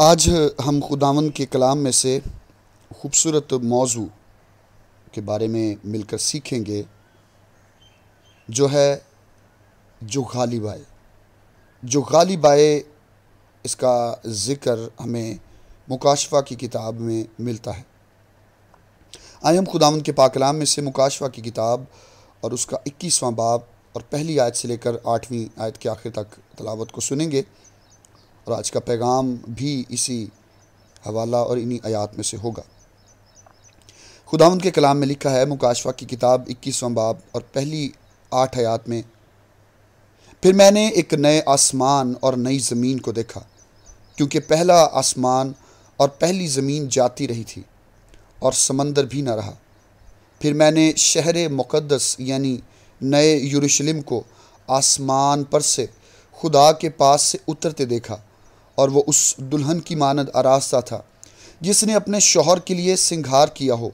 आज हम खुदावन के कलाम में से खूबसूरत मौजू के बारे में मिलकर सीखेंगे जो है जो गालिब आए जो गालिब आए इसका ज़िक्र हमें मुकाशवा की किताब में मिलता है आए हम खुदावन के पाकलाम में से मुकाशवा की किताब और उसका इक्कीसवां बाब और पहली आयत से लेकर आठवीं आयत के आखिर तक तलावत को सुनेंगे और आज का पैगाम भी इसी हवाला और इन्हीं आयात में से होगा खुदा के कलाम में लिखा है मुकाशवा की किताब इक्कीस बाब और पहली आठ आयात में फिर मैंने एक नए आसमान और नई ज़मीन को देखा क्योंकि पहला आसमान और पहली ज़मीन जाती रही थी और समंदर भी ना रहा फिर मैंने शहर मुक़दस यानी नए यरूशलेम को आसमान पर से खुदा के पास से उतरते देखा और वो उस दुल्हन की मानद आरास्ता था जिसने अपने शोहर के लिए सिंगार किया हो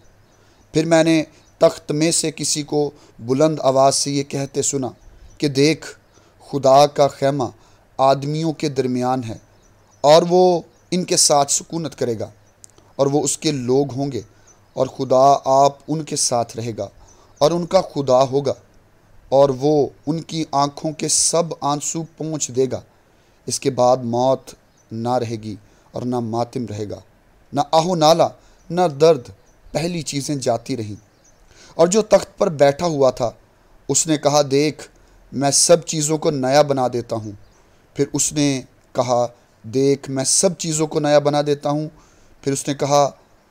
फिर मैंने तख्त में से किसी को बुलंद आवाज़ से ये कहते सुना कि देख खुदा का खैमा आदमियों के दरमियान है और वो इनके साथ सुकूनत करेगा और वो उसके लोग होंगे और खुदा आप उनके साथ रहेगा और उनका खुदा होगा और वो उनकी आँखों के सब आंसू पहुँच देगा इसके बाद मौत ना रहेगी और ना मातम रहेगा ना आहो नाला ना दर्द पहली चीज़ें जाती रहीं और जो तख्त पर बैठा हुआ था उसने कहा देख मैं सब चीज़ों को नया बना देता हूँ फिर उसने कहा देख मैं सब चीज़ों को नया बना देता हूँ फिर उसने कहा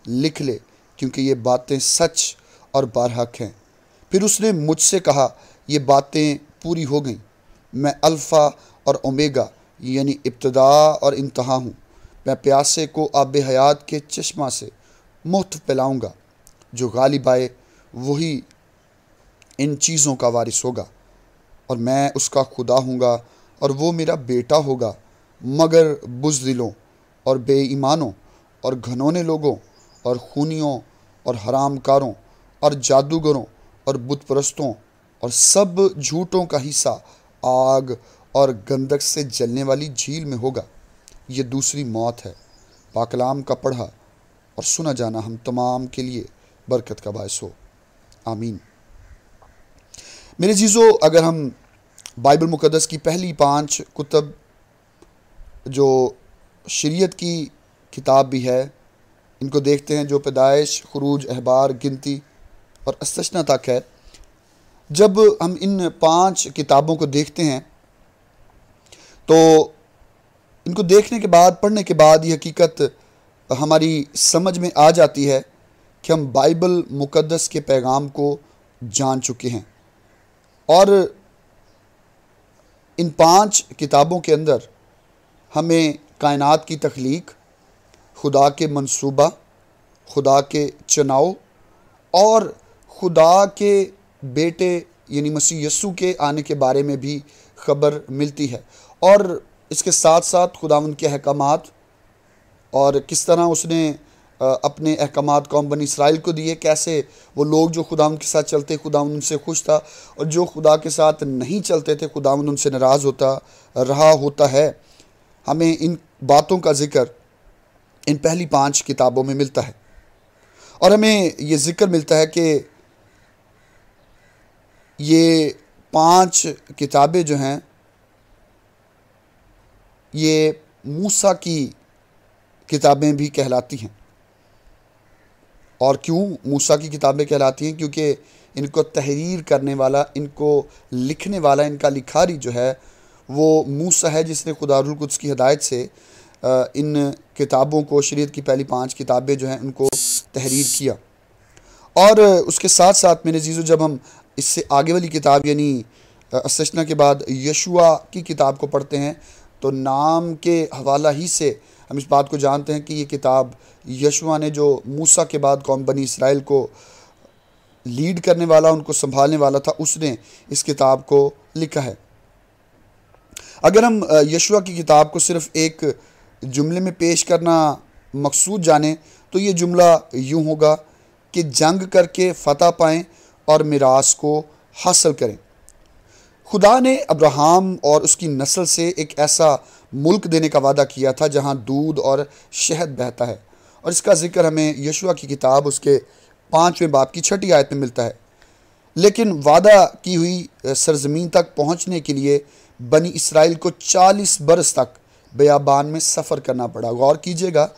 लिख ले क्योंकि ये बातें सच और बारहक हैं फिर उसने मुझसे कहा ये बातें पूरी हो गई मैं अल्फ़ा और ओमेगा यानी इब्तदा और इंतहा हूँ मैं प्यासे को आब हयात के चश्मा से मुफ्त पिलाऊँगा जो गालिब आए वही इन चीज़ों का वारिस होगा और मैं उसका खुदा हूँगा और वो मेरा बेटा होगा मगर बुजदिलों और बेईमानों और घनौने लोगों और खूनियों और हरामकारों और जादूगरों और बुतप्रस्तों और सब झूठों का हिस्सा आग और गंदक से जलने वाली झील में होगा ये दूसरी मौत है पाकलाम का पढ़ा और सुना जाना हम तमाम के लिए बरकत का बायस हो आमीन मेरे जीजो अगर हम बाइबल मुकदस की पहली पांच कुतब जो शरीयत की किताब भी है इनको देखते हैं जो पैदाइश खरूज अहबार गिनती और असचना तक है जब हम इन पांच किताबों को देखते हैं तो इनको देखने के बाद पढ़ने के बाद ये हकीकत हमारी समझ में आ जाती है कि हम बाइबल मुक़दस के पैगाम को जान चुके हैं और इन पांच किताबों के अंदर हमें कायनात की तख्लीक खुदा के मंसूबा खुदा के चुनाव और खुदा के बेटे यानी मसीह यसू के आने के बारे में भी खबर मिलती है और इसके साथ साथ खुदावंद के अहकाम और किस तरह उसने अपने अहकाम कौम बनी इसराइल को दिए कैसे वो लोग जो खुदाम के साथ चलते खुदावन उनसे खुश था और जो खुदा के साथ नहीं चलते थे खुदावन उनसे नाराज़ होता रहा होता है हमें इन बातों का ज़िक्र इन पहली पांच किताबों में मिलता है और हमें ये ज़िक्र मिलता है कि ये पांच किताबें जो हैं ये मूसा की किताबें भी कहलाती हैं और क्यों मूसा की किताबें कहलाती हैं क्योंकि इनको तहरीर करने वाला इनको लिखने वाला इनका लिखारी जो है वो मूसा है जिसने खुदारकुद्स की हदायत से इन किताबों को शरीयत की पहली पांच किताबें जो हैं उनको तहरीर किया और उसके साथ साथ मेरे जीजो जब हम इससे आगे वाली किताब यानी असचना के बाद यशुआ की किताब को पढ़ते हैं तो नाम के हवाला ही से हम इस बात को जानते हैं कि ये किताब यशवा ने जो मूसा के बाद कौम बनी इसराइल को लीड करने वाला उनको संभालने वाला था उसने इस किताब को लिखा है अगर हम यशवा की किताब को सिर्फ एक जुमले में पेश करना मकसूद जाने तो ये जुमला यूँ होगा कि जंग करके फ़तह पाएँ और मिरास को हासिल करें खुदा ने अब्राहम और उसकी नस्ल से एक ऐसा मुल्क देने का वादा किया था जहाँ दूध और शहद बहता है और इसका जिक्र हमें यशुआ की किताब उसके पाँचवें बाप की छठी आयत में मिलता है लेकिन वादा की हुई सरजमीन तक पहुँचने के लिए बनी इसराइल को 40 बरस तक बयाबान में सफ़र करना पड़ा गौर कीजिएगा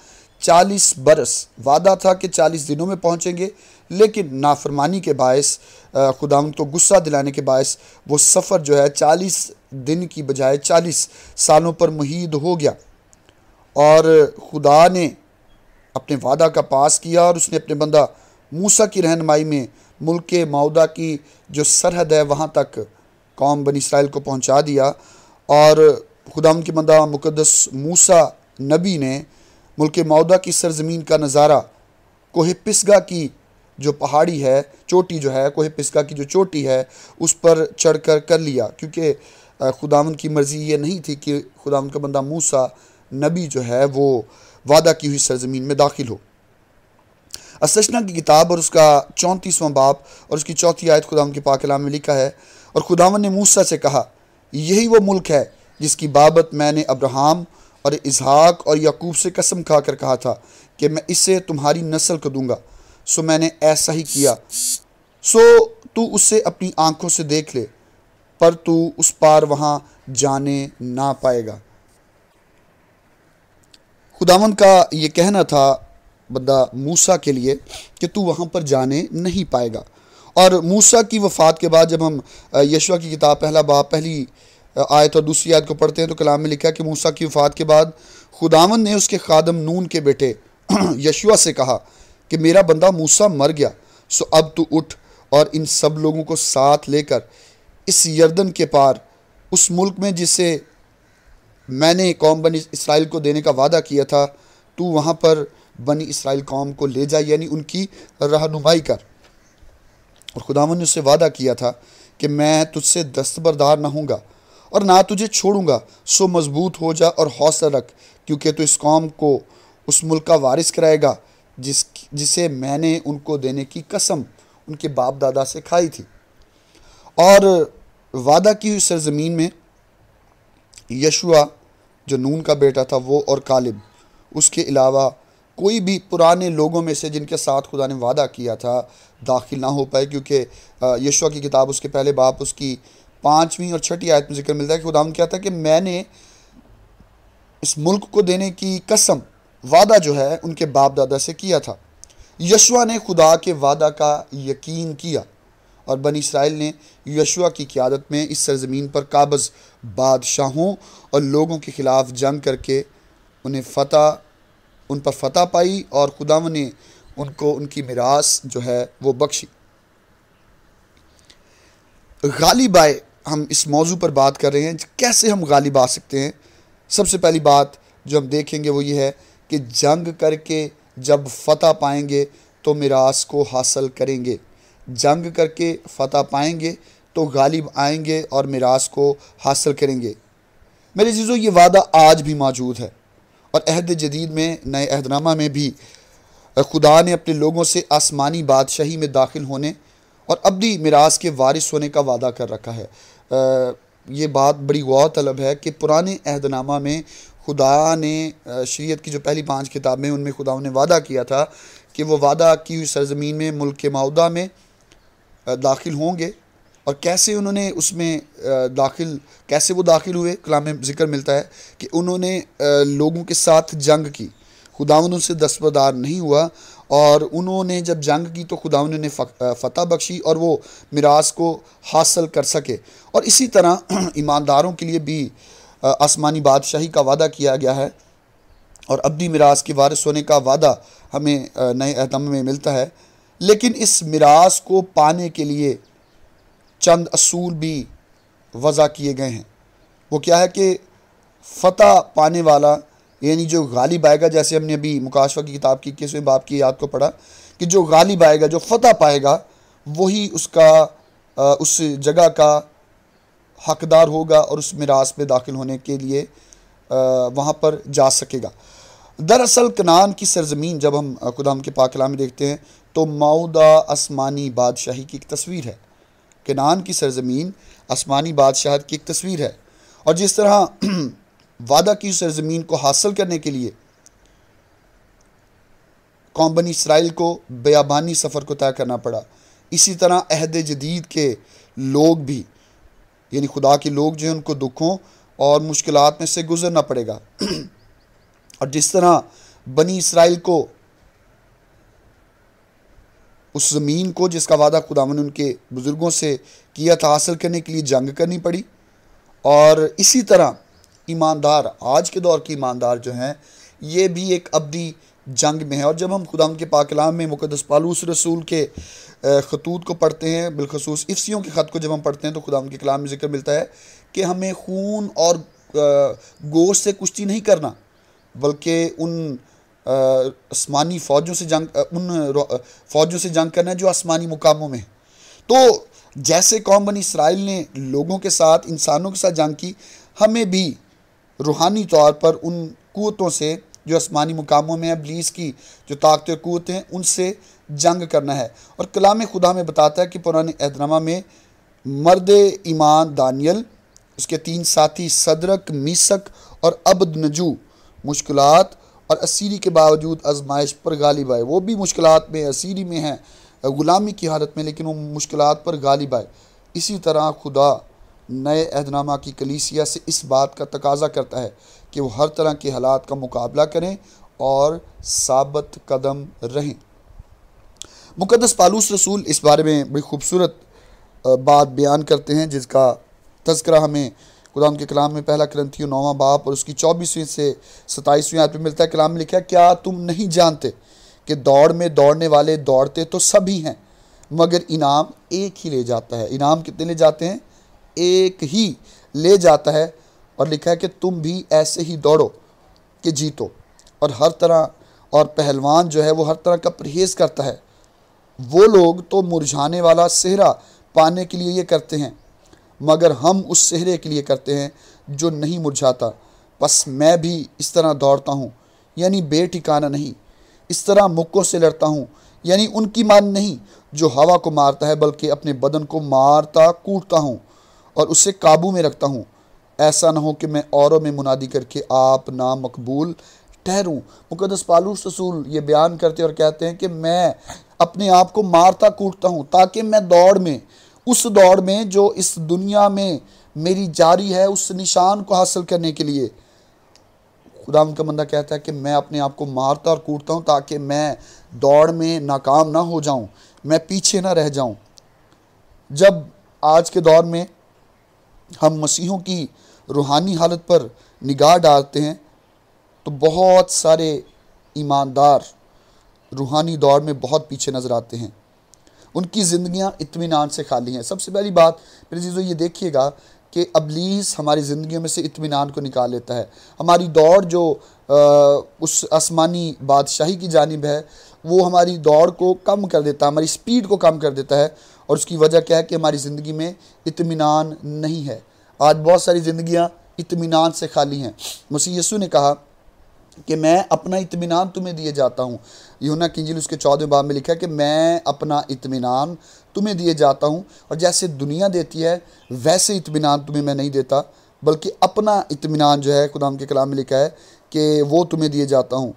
40 बरस वादा था कि 40 दिनों में पहुँचेंगे लेकिन नाफरमानी के बायस खुदा को गुस्सा दिलाने के बायस वो सफ़र जो है चालीस दिन की बजाय चालीस सालों पर मुहिद हो गया और खुदा ने अपने वादा का पास किया और उसने अपने बंदा मूसा की रहनमाई में मुल्क के माउदा की जो सरहद है वहाँ तक कौम बन इसराइल को पहुँचा दिया और खुदा उनके बंदा मुकदस मूसा नबी ने मुल्क मौदा की सरजमीन का नज़ारा कोहे पिसगा की जो पहाड़ी है चोटी जो है कोहे पिसका की जो चोटी है उस पर चढ़ कर कर लिया क्योंकि खुदावन की मर्ज़ी ये नहीं थी कि खुदावन का बंदा मूसा नबी जो है वो वादा की हुई सरजमीन में दाखिल हो असचना की किताब और उसका चौंतीसवां बाप और उसकी चौथी आयत खुदाम के पाकलाम में लिखा है और खुदावन ने मूसा से कहा यही वो मुल्क है जिसकी बाबत मैंने अब्राहम और इजहाक और याकूब से कसम खाकर कहा था कि मैं इसे तुम्हारी नस्ल को दूंगा सो मैंने ऐसा ही किया सो तू उसे अपनी आंखों से देख ले पर तू उस पार वहां जाने ना पाएगा खुदावंद का ये कहना था बंदा मूसा के लिए कि तू वहाँ पर जाने नहीं पाएगा और मूसा की वफ़ात के बाद जब हम यशवा की किताब पहला बाप पहली आयत और दूसरी आयत को पढ़ते हैं तो कलाम में लिखा कि मूसा की वफ़ात के बाद खुदावन ने उसके खादम नून के बेटे यशवा से कहा कि मेरा बंदा मूसा मर गया सो अब तू उठ और इन सब लोगों को साथ लेकर इस यर्दन के पार उस मुल्क में जिसे मैंने कौम बनी इसराइल को देने का वादा किया था तू वहाँ पर बनी इसराइल कौम को ले जाए यानी उनकी रहनुमाई कर और खुदावन ने उससे वादा किया था कि मैं तुझसे दस्तबरदार ना हूँगा और ना तुझे छोड़ूंगा सो मजबूत हो जा और हौसला रख क्योंकि तू इस कौम को उस मुल्क का वारिस कराएगा जिस जिसे मैंने उनको देने की कसम उनके बाप दादा से खाई थी और वादा की हुई सरजमीन में यशुआ जो नून का बेटा था वो और कालिब उसके अलावा कोई भी पुराने लोगों में से जिनके साथ खुदा ने वादा किया था दाखिल ना हो पाए क्योंकि यशुआ की किताब उसके पहले बाप उसकी पाँचवीं और छठी आयत में जिक्र मिलता है कि खुदा क्या था कि मैंने इस मुल्क को देने की कसम वादा जो है उनके बाप दादा से किया था यशुआ ने खुदा के वादा का यकीन किया और बन इसराइल ने यशुआ की क्यादत में इस सरजमीन पर काबज़ बादशाहों और लोगों के ख़िलाफ़ जंग करके उन्हें फतह उन पर फतह पाई और खुदा ने उनको उनकी मिरास जो है वो बख्शी गालिब आए हम इस मौजू पर बात कर रहे हैं कैसे हम गालिब आ सकते हैं सबसे पहली बात जो हम देखेंगे वो ये है कि जंग करके जब फतह पाएंगे तो मिरास को हासिल करेंगे जंग करके फतह पाएंगे तो गालिब आएंगे और मिरास को हासिल करेंगे मेरे जीजो ये वादा आज भी मौजूद है और अहद जदीद में नए अहदनामा में भी खुदा ने अपने लोगों से आसमानी बादशाही में दाखिल होने और अब भी मिरास के वारिस होने का वादा कर रखा है आ, ये बात बड़ी गौरतलब है कि पुराने अहदनामा में खुदा ने शरीयत की जो पहली पांच किताबें उनमें खुदा ने वादा किया था कि वो वादा की हुई सरजमीन में मुल्क के माहदा में दाखिल होंगे और कैसे उन्होंने उसमें दाखिल कैसे वो दाखिल हुए कलाम में जिक्र मिलता है कि उन्होंने लोगों के साथ जंग की खुदावन उनसे दस्तदार नहीं हुआ और उन्होंने जब जंग की तो खुदा ने फ़तह बख्शी और वो मिराज को हासिल कर सके और इसी तरह ईमानदारों के लिए भी आसमानी बादशाही का वादा किया गया है और अबदी मिरास के वारिस होने का वादा हमें नए अहदम में मिलता है लेकिन इस मिरास को पाने के लिए चंद असूल भी वज़ा किए गए हैं वो क्या है कि फ़तह पाने वाला यानी जो गालिब आएगा जैसे हमने अभी मुकाशवा की किताब की इक्कीसवें बाप की याद को पढ़ा कि जो गालिब आएगा जो फ़तह पाएगा वही उसका उस जगह का हकदार होगा और उस मिराज पे दाखिल होने के लिए वहाँ पर जा सकेगा दरअसल कनान की सरजमीन जब हम खुदाम के पाकला में देखते हैं तो माऊदा आसमानी बादशाही की एक तस्वीर है कनान की सरजमीन आसमानी बादशाह की एक तस्वीर है और जिस तरह वादा की सरजमीन को हासिल करने के लिए कॉम्बनी इसराइल को बयाबानी सफ़र को तय करना पड़ा इसी तरह अहद जदीद के लोग भी यानी खुदा के लोग जो हैं उनको दुखों और मुश्किल में से गुजरना पड़ेगा और जिस तरह बनी इसराइल को उस ज़मीन को जिसका वादा खुदा ने उनके बुज़ुर्गों से किया था हासिल करने के लिए जंग करनी पड़ी और इसी तरह ईमानदार आज के दौर के ईमानदार जो हैं ये भी एक अबदी जंग में है और जब हम खुदा के पाकलाम में मुकदस पालूस रसूल के खतूत को पढ़ते हैं बिलखसूस इफ्सियों के ख़त को जब हम पढ़ते हैं तो खुदा के कलाम में जिक्र मिलता है कि हमें खून और गोश से कुश्ती नहीं करना बल्कि उन आसमानी फ़ौजों से जंग उन फ़ौजों से जंग करना है जो आसमानी मुकामों में तो जैसे कौम बनी इसराइल ने लोगों के साथ इंसानों के साथ जंग की हमें भी रूहानी तौर पर उन कुतों से जो आसमानी मुकामों में अबलीस की जो ताकत क़ुतें हैं उनसे जंग करना है और कलाम खुदा में बताता है कि पुराने अहदनामा में मर्द ईमान दानियल उसके तीन साथी सदरक मीसक और अबद नजू मुश्किल और असीरी के बावजूद आजमाइश पर गालिब आए वो भी मुश्किल में असीरी में हैं ग़ुलामी की हालत में लेकिन वो मुश्किल पर गालिब आए इसी तरह खुदा नए अहदनामा की कलीसिया से इस बात का तकाजा करता है कि वो हर तरह के हालात का मुकाबला करें और साबत कदम रहें मुकदस पालूस रसूल इस बारे में बड़ी खूबसूरत बात बयान करते हैं जिसका तस्करा हमें खुदा के कलाम में पहला क्रंथी नौवा बाप और उसकी चौबीसवीं से सताईसवीं आदमी मिलता है कलाम में लिखा क्या तुम नहीं जानते कि दौड़ में दौड़ने वाले दौड़ते तो सभी हैं मगर इनाम एक ही ले जाता है इनाम कितने ले जाते हैं एक ही ले जाता है और लिखा है कि तुम भी ऐसे ही दौड़ो कि जीतो और हर तरह और पहलवान जो है वो हर तरह का परहेज़ करता है वो लोग तो मुरझाने वाला सेहरा पाने के लिए ये करते हैं मगर हम उस सेहरे के लिए करते हैं जो नहीं मुरझाता बस मैं भी इस तरह दौड़ता हूँ यानी बेटिकाना नहीं इस तरह मुक्कों से लड़ता हूँ यानी उनकी मान नहीं जो हवा को मारता है बल्कि अपने बदन को मारता कूटता हूँ और उसे काबू में रखता हूँ ऐसा ना हो कि मैं औरों में मुनादी करके आप ना मकबूल ठहरूँ मुकदस पालूस रसूल ये बयान करते और कहते हैं कि मैं अपने आप को मारता कूटता हूँ ताकि मैं दौड़ में उस दौड़ में जो इस दुनिया में मेरी जारी है उस निशान को हासिल करने के लिए खुदा का बंदा कहता है कि मैं अपने आप को मारता और कूटता हूँ ताकि मैं दौड़ में नाकाम ना हो जाऊँ मैं पीछे ना रह जाऊँ जब आज के दौर में हम मसीहों की रूहानी हालत पर निगाह डालते हैं तो बहुत सारे ईमानदार रूहानी दौर में बहुत पीछे नज़र आते हैं उनकी ज़िंदियाँ इतमान से खाली हैं सबसे पहली बात मेरे चीज़ों ये देखिएगा कि अबलीस हमारी ज़िंदगियों में से इतमान को निकाल लेता है हमारी दौड़ जो आ, उस आसमानी बादशाही की जानब है वो हमारी दौड़ को कम कर देता है हमारी स्पीड को कम कर देता है और उसकी वजह क्या है कि हमारी ज़िंदगी में इतमान नहीं है आज बहुत सारी ज़िंदियाँ इतमान से खाली हैं मुसी यसु ने कहा कि मैं अपना इतमान तुम्हें दिए जाता हूँ यूना किंजिल उसके चौदह बाब में लिखा है कि मैं अपना इतमान तुम्हें दिए जाता हूँ और जैसे दुनिया देती है वैसे इतमान तुम्हें मैं नहीं देता बल्कि अपना इतमान जो है खुदाम के कलाम में लिखा है कि वो तुम्हें दिए जाता हूँ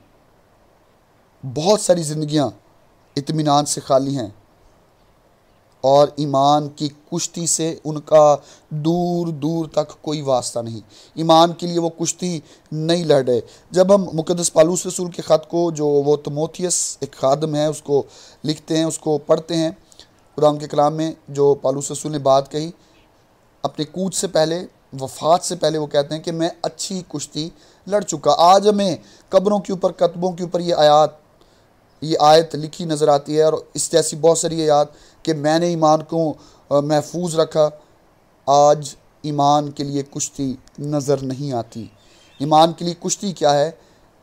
बहुत सारी ज़िंदियाँ इतमान से खाली हैं और ईमान की कुश्ती से उनका दूर दूर तक कोई वास्ता नहीं ईमान के लिए वो कुश्ती नहीं लड़ रहे जब हम मुकदस पालूस रसूल के ख़त को जो वो तमोथियस एक खादम है उसको लिखते हैं उसको पढ़ते हैं खुदाम के कलाम में जो पालूस रसूल ने बात कही अपने कूद से पहले वफात से पहले वो कहते हैं कि मैं अच्छी कुश्ती लड़ चुका आज हमें कब्रों के ऊपर कतबों के ऊपर ये आयात ये आयत लिखी नज़र आती है और इस जैसी बहुत सारी आयात कि मैंने ईमान को महफूज रखा आज ईमान के लिए कुश्ती नज़र नहीं आती ईमान के लिए कुश्ती क्या है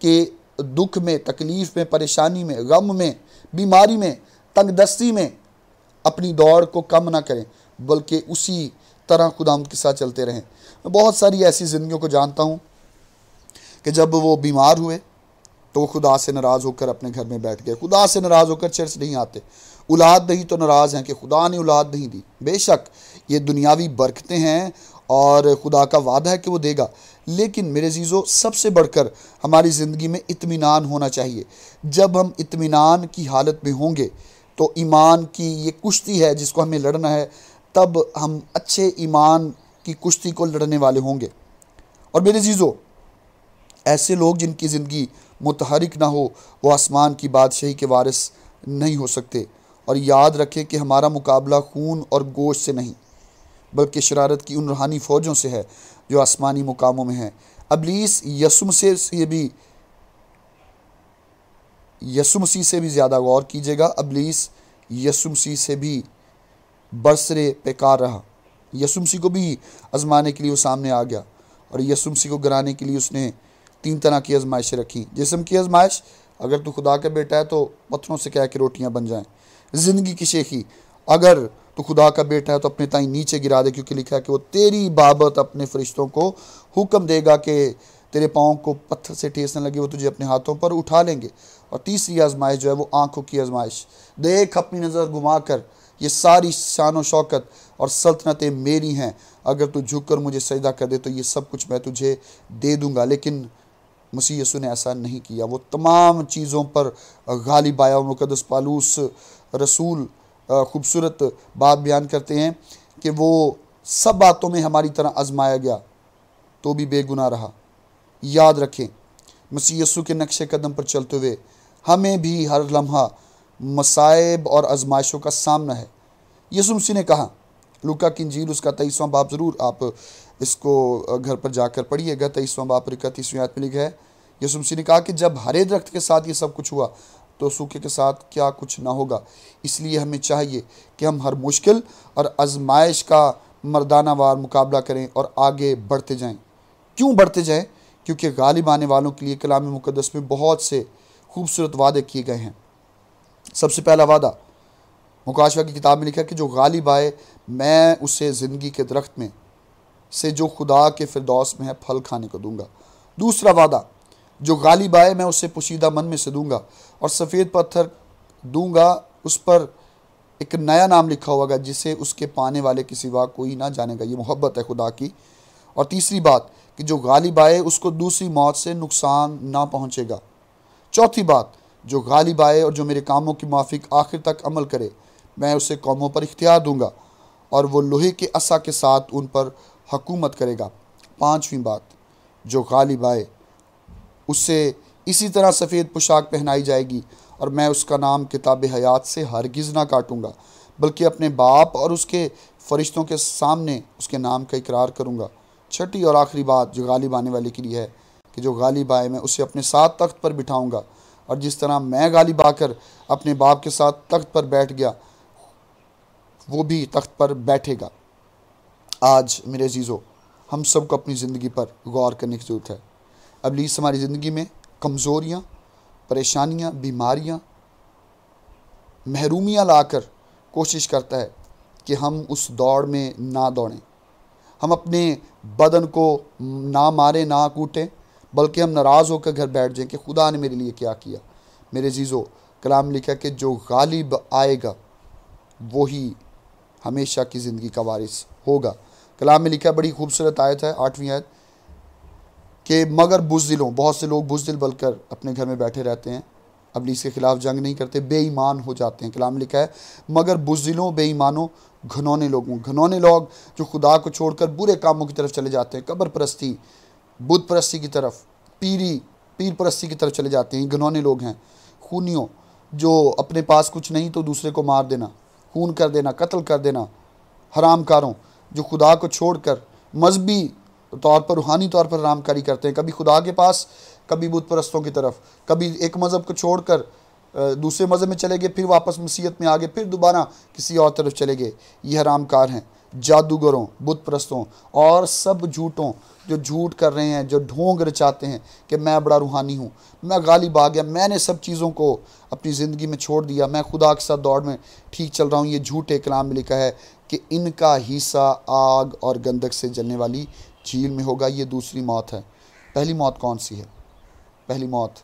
कि दुख में तकलीफ़ में परेशानी में गम में बीमारी में तंगदस्ती में अपनी दौड़ को कम ना करें बल्कि उसी तरह खुदाम के साथ चलते रहें मैं बहुत सारी ऐसी ज़िंदगियों को जानता हूँ कि जब वो बीमार हुए तो वो खुदा से नाराज़ होकर अपने घर में बैठ गए खुदा से नाराज़ होकर चर्च नहीं आते औलाद नहीं तो नाराज़ हैं कि खुदा ने औलाद नहीं दी बेशक ये दुनियावी बरकतें हैं और खुदा का वादा है कि वो देगा लेकिन मेरे जीज़ो सबसे बढ़कर हमारी ज़िंदगी में इत्मीनान होना चाहिए जब हम इत्मीनान की हालत में होंगे तो ईमान की ये कुश्ती है जिसको हमें लड़ना है तब हम अच्छे ईमान की कुश्ती को लड़ने वाले होंगे और मेरे जीज़ो ऐसे लोग जिनकी ज़िंदगी मुतहरक ना हो वो आसमान की बादशाही के वारिस नहीं हो सकते और याद रखें कि हमारा मुकाबला खून और गोश से नहीं बल्कि शरारत की उन रूहानी फ़ौजों से है जो आसमानी मुकामों में हैं अबलीस यसुम से ये भी यसुमसी से भी ज़्यादा गौर कीजिएगा अबलीस यसुमसी से भी बरसरे पेकार रहा यसुमसी को भी आजमाने के लिए वो सामने आ गया और यसुमसी को गराने के लिए उसने तीन तरह की आजमाइशें रखी जिसम की आजमाइश अगर तू खुदा का बेटा है तो पत्थरों से कह के रोटियाँ बन जाएँ ज़िंदगी की शेखी अगर तो खुदा का बेटा है तो अपने ताई नीचे गिरा दे क्योंकि लिखा है कि वो तेरी बाबत अपने फरिश्तों को हुक्म देगा कि तेरे पाँव को पत्थर से ठेसने लगे वो तुझे अपने हाथों पर उठा लेंगे और तीसरी आजमाइश जो है वो आंखों की आजमाइश देख अपनी नज़र घुमाकर ये सारी शान शौकत और सल्तनतें मेरी हैं अगर तू झुक कर मुझे सजदा कर दे तो ये सब कुछ मैं तुझे दे दूँगा लेकिन मसीह यसु ने ऐसा नहीं किया वो तमाम चीज़ों पर गालिब आया मुकदस पालूस रसूल खूबसूरत बात बयान करते हैं कि वो सब बातों में हमारी तरह आजमाया गया तो भी बेगुना रहा याद रखें मसीयसु यसु के नक्श कदम पर चलते हुए हमें भी हर लम्हा मसाइब और आजमाइशों का सामना है यसु मसी ने कहा लुका की झील उसका तेईसवां बाप ज़रूर आप इसको घर पर जाकर पढ़िएगा तेईसवां बाप रिका तीसवीं आत्मिक लिखा है यसु मसीह ने कहा कि जब हरे दरख्त के साथ ये सब कुछ हुआ तो सूखे के साथ क्या कुछ ना होगा इसलिए हमें चाहिए कि हम हर मुश्किल और आजमाइश का मर्दाना वार मुकाबला करें और आगे बढ़ते जाएं क्यों बढ़ते जाएं क्योंकि गालिब आने वालों के लिए कलाम मुकदस में बहुत से खूबसूरत वादे किए गए हैं सबसे पहला वादा मुकाशवा की किताब में लिखा कि जो गालिब आए मैं उसे ज़िंदगी के दरख्त में से जो खुदा के फिरदौस में है फल खाने को दूंगा दूसरा वादा जो गालिब आए मैं उसे पोशीदा मन में से दूंगा और सफ़ेद पत्थर दूंगा उस पर एक नया नाम लिखा होगा जिसे उसके पाने वाले के सिवा कोई ना जानेगा ये मोहब्बत है खुदा की और तीसरी बात कि जो गालिब आए उसको दूसरी मौत से नुकसान ना पहुँचेगा चौथी बात जो गालिब आए और जो मेरे कामों की माफिक आखिर तक अमल करे मैं उसे कौमों पर इख्तियार दूंगा और वो लोहे के असा के साथ उन पर हकूमत करेगा पाँचवीं बात जो गालिब आए उससे इसी तरह सफ़ेद पोशाक पहनाई जाएगी और मैं उसका नाम किताब हयात से हरगिज़ ना काटूँगा बल्कि अपने बाप और उसके फरिश्तों के सामने उसके नाम का इकरार करूँगा छठी और आखिरी बात जो गालिब आने वाले के लिए है कि जो गालिब आए मैं उसे अपने साथ तख्त पर बिठाऊँगा और जिस तरह मैं गालिब आकर अपने बाप के साथ तख्त पर बैठ गया वो भी तख्त पर बैठेगा आज मेरे अजीज़ों हम सबको अपनी ज़िंदगी पर गौर करने की ज़रूरत है अबलीस हमारी ज़िंदगी में कमज़ोरियाँ परेशानियाँ बीमारियाँ महरूमियाँ लाकर कोशिश करता है कि हम उस दौड़ में ना दौड़ें हम अपने बदन को ना मारें ना कूटें बल्कि हम नाराज़ होकर घर बैठ जाएं कि खुदा ने मेरे लिए क्या किया मेरे जीज़ो कलाम लिखा कि जो गालिब आएगा वही हमेशा की ज़िंदगी का वारिस होगा कलाम में लिखा बड़ी खूबसूरत आयत है आठवीं आयत कि मगर हों बहुत से लोग बुजदिल बनकर अपने घर में बैठे रहते हैं अबलीस के ख़िलाफ़ जंग नहीं करते बेईमान हो जाते हैं कलाम लिखा है मगर बुजदिलों बेईमानों घनौने लोगों घनौने लोग जो खुदा को छोड़कर बुरे कामों की तरफ चले जाते हैं कब्र परस्ती बुध परस्ती की तरफ पीरी पीर परस्ती की तरफ चले जाते हैं घनौने लोग हैं खूनियों जो अपने पास कुछ नहीं तो दूसरे को मार देना खून कर देना कत्ल कर देना हराम कारों जो खुदा को छोड़कर मजहबी तौर पर रूहानी तौर पर रामकारी करते हैं कभी खुदा के पास कभी बुत परस्तों की तरफ कभी एक मज़हब को छोड़कर दूसरे मज़हब में चले गए फिर वापस मसीहत में आ गए फिर दोबारा किसी और तरफ चले गए यह हरामकार हैं जादूगरों बुत परस्तों और सब झूठों जो झूठ कर रहे हैं जो ढोंग रचाते हैं कि मैं बड़ा रूहानी हूँ मैं गालिब आ गया मैंने सब चीज़ों को अपनी ज़िंदगी में छोड़ दिया मैं खुदा के साथ दौड़ में ठीक चल रहा हूँ ये झूठे कलाम में लिखा है कि इनका हिस्सा आग और गंदक से जलने वाली झील में होगा ये दूसरी मौत है पहली मौत कौन सी है पहली मौत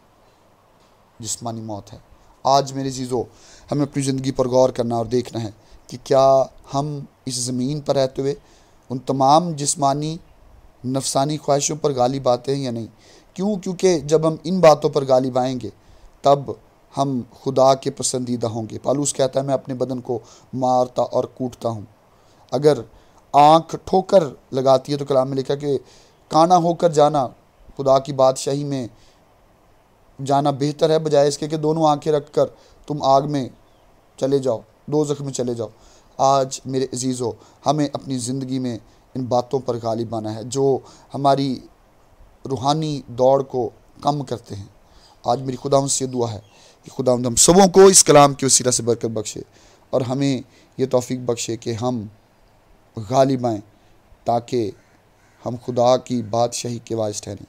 जिस्मानी मौत है आज मेरे चीज़ों हमें अपनी ज़िंदगी पर गौर करना और देखना है कि क्या हम इस ज़मीन पर रहते हुए उन तमाम जिस्मानी नफसानी ख्वाहिशों पर गाली आते हैं या नहीं क्यों क्योंकि जब हम इन बातों पर गाली बाएँगे तब हम खुदा के पसंदीदा होंगे पालूस कहता है मैं अपने बदन को मारता और कूटता हूँ अगर आंख ठोकर लगाती है तो कलाम में लिखा कि काना होकर जाना खुदा की बादशाही में जाना बेहतर है बजाय इसके कि दोनों आंखें रख कर तुम आग में चले जाओ दो जख्म में चले जाओ आज मेरे अजीज़ों हमें अपनी ज़िंदगी में इन बातों पर गालिब आना है जो हमारी रूहानी दौड़ को कम करते हैं आज मेरी खुदा उनसे दुआ है कि खुदा हम सबों को इस कलाम की वसीला से बरकत बख्शे और हमें ये तोफ़ी बख्शे कि हम गालिब आएँ ताकि हम खुदा की बादशाही के वाज ठहरें